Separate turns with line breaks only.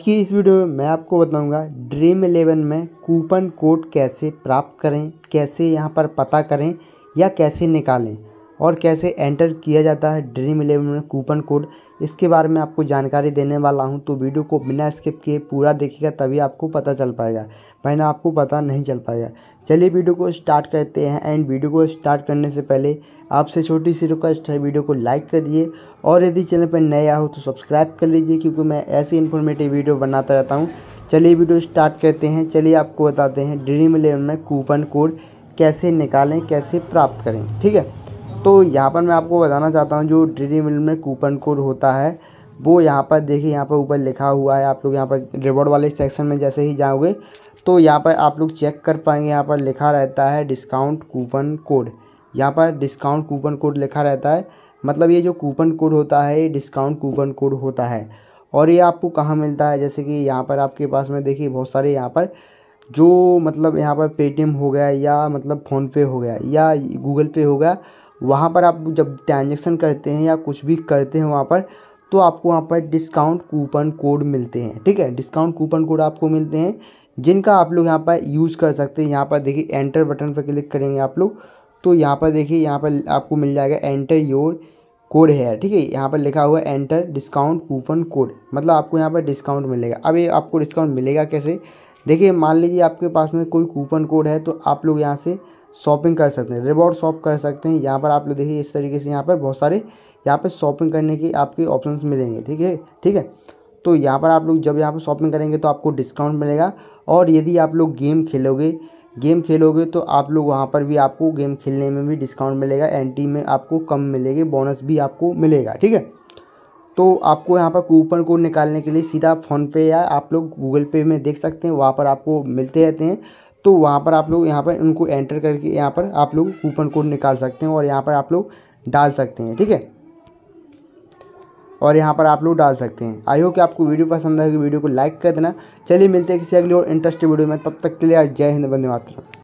आज की इस वीडियो में मैं आपको बताऊंगा ड्रीम इलेवन में कूपन कोड कैसे प्राप्त करें कैसे यहाँ पर पता करें या कैसे निकालें और कैसे एंटर किया जाता है ड्रीम इलेवन में कूपन कोड इसके बारे में आपको जानकारी देने वाला हूं तो वीडियो को बिना स्किप किए पूरा देखिएगा तभी आपको पता चल पाएगा पहले आपको पता नहीं चल पाएगा चलिए वीडियो को स्टार्ट करते हैं एंड वीडियो को स्टार्ट करने से पहले आपसे छोटी सी रिक्वेस्ट है वीडियो को लाइक कर दिए और यदि चैनल पर नए हो तो सब्सक्राइब कर लीजिए क्योंकि मैं ऐसी इन्फॉर्मेटिव वीडियो बनाता रहता हूँ चलिए वीडियो स्टार्ट करते हैं चलिए आपको बताते हैं ड्रीम इलेवन में कूपन कोड कैसे निकालें कैसे प्राप्त करें ठीक है तो यहाँ पर मैं आपको बताना चाहता हूँ जो डी मिल में कूपन कोड होता है वो यहाँ पर देखिए यहाँ पर ऊपर लिखा हुआ है आप लोग यहाँ पर रिवॉर्ड वाले सेक्शन में जैसे ही जाओगे तो यहाँ पर आप लोग चेक कर पाएंगे यहाँ पर लिखा रहता है डिस्काउंट कूपन कोड यहाँ पर डिस्काउंट कूपन कोड लिखा रहता है मतलब ये जो कूपन कोड होता है ये डिस्काउंट कूपन कोड होता है और ये आपको कहाँ मिलता है जैसे कि यहाँ पर आपके पास में देखिए बहुत सारे यहाँ पर जो मतलब यहाँ पर पेटीएम हो गया या मतलब फ़ोनपे हो गया या गूगल पे हो गया वहाँ पर आप जब ट्रांजेक्शन करते हैं या कुछ भी करते हैं वहाँ पर तो आपको वहाँ पर डिस्काउंट कूपन कोड मिलते हैं ठीक है डिस्काउंट कूपन कोड आपको मिलते हैं जिनका आप लोग यहाँ पर यूज़ कर सकते हैं यहाँ पर देखिए एंटर बटन पर क्लिक करेंगे आप लोग तो यहाँ पर देखिए यहाँ पर आपको मिल जाएगा एंटर योर कोड है ठीक है यहाँ पर लिखा हुआ एंटर डिस्काउंट कूपन कोड मतलब आपको यहाँ पर डिस्काउंट मिलेगा अब ये आपको डिस्काउंट मिलेगा कैसे देखिए मान लीजिए आपके पास में कोई कूपन कोड है तो आप लोग यहाँ से शॉपिंग कर सकते हैं रिवॉर्ड शॉप कर सकते हैं यहाँ पर आप लोग देखिए इस तरीके से यहाँ पर बहुत सारे यहाँ पर शॉपिंग करने की आपके ऑप्शन मिलेंगे ठीक है ठीक है तो यहाँ पर आप लोग जब यहाँ पर शॉपिंग करेंगे तो आपको डिस्काउंट मिलेगा और यदि आप लोग गेम खेलोगे गेम खेलोगे तो आप लोग वहाँ पर भी आपको गेम खेलने में भी डिस्काउंट मिलेगा एंटी में आपको कम मिलेगी बोनस भी आपको मिलेगा ठीक है तो आपको यहाँ पर कूपन कोड निकालने के लिए सीधा फ़ोनपे या आप लोग गूगल पे में देख सकते हैं वहाँ पर आपको मिलते रहते हैं तो वहाँ पर आप लोग यहाँ पर उनको एंटर करके यहाँ पर आप लोग कूपन कोड निकाल सकते हैं और यहाँ पर आप लोग डाल सकते हैं ठीक है और यहाँ पर आप लोग डाल सकते हैं आई होप कि आपको वीडियो पसंद आएगी वीडियो को लाइक कर देना चलिए मिलते हैं किसी अगली और इंटरेस्टिंग वीडियो में तब तक के लिए जय हिंद बंदे मातरम